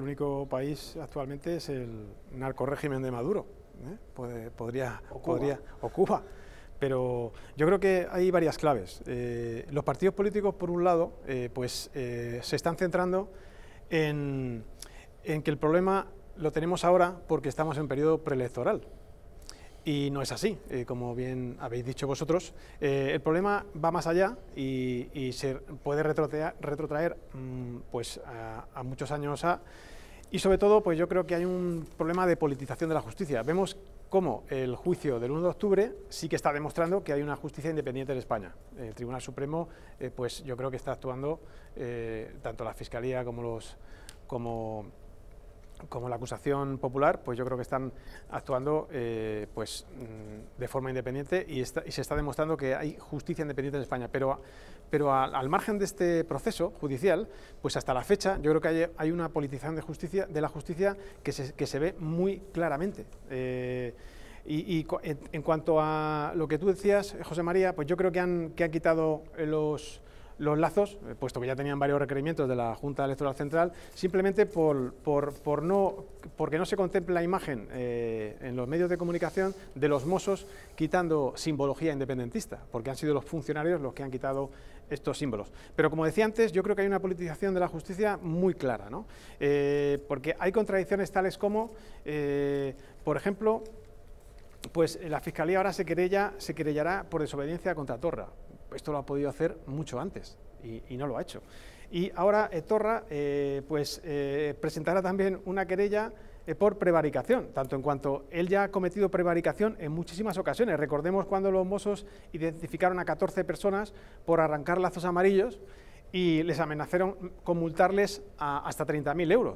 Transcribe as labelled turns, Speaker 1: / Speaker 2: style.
Speaker 1: El único país actualmente es el narcorégimen de Maduro, ¿eh? podría, o Cuba. podría, Pero yo creo que hay varias claves. Eh, los partidos políticos, por un lado, eh, pues se están centrando en, en que el problema lo tenemos ahora porque estamos en periodo preelectoral. Y no es así, eh, como bien habéis dicho vosotros. Eh, el problema va más allá y, se puede retrotraer, mm, pues, a, muchos años a... Y sobre todo, pues yo creo que hay un problema de politización de la justicia. Vemos cómo el juicio del 1 de octubre sí que está demostrando que hay una justicia independiente en España. El Tribunal Supremo, eh, pues yo creo que está actuando tanto la Fiscalía como los... Como como la acusación popular, pues yo creo que están actuando eh, pues, mm, de forma independiente y, se está demostrando que hay justicia independiente en España. Pero, pero al margen de este proceso judicial, pues hasta la fecha yo creo que hay, una politización de, justicia, de la justicia que se, ve muy claramente. Eh, y, en, cuanto a lo que tú decías, José María, pues yo creo que que han quitado los los lazos, eh, puesto que ya tenían varios requerimientos de la Junta Electoral Central, simplemente por, no, porque no se contempla la imagen eh, en los medios de comunicación de los mozos quitando simbología independentista, porque han sido los funcionarios los que han quitado estos símbolos. Pero como decía antes, yo creo que hay una politización de la justicia muy clara, ¿no? Eh, porque hay contradicciones tales como, por ejemplo, pues la Fiscalía ahora se, querella, se querellará por desobediencia contra Torra esto lo ha podido hacer mucho antes y, no lo ha hecho. Y ahora eh, Torra eh, pues, eh, presentará también una querella por prevaricación, tanto en cuanto él ya ha cometido prevaricación en muchísimas ocasiones. Recordemos cuando los mozos identificaron a 14 personas por arrancar lazos amarillos y les amenazaron con multarles hasta 30.000 euros.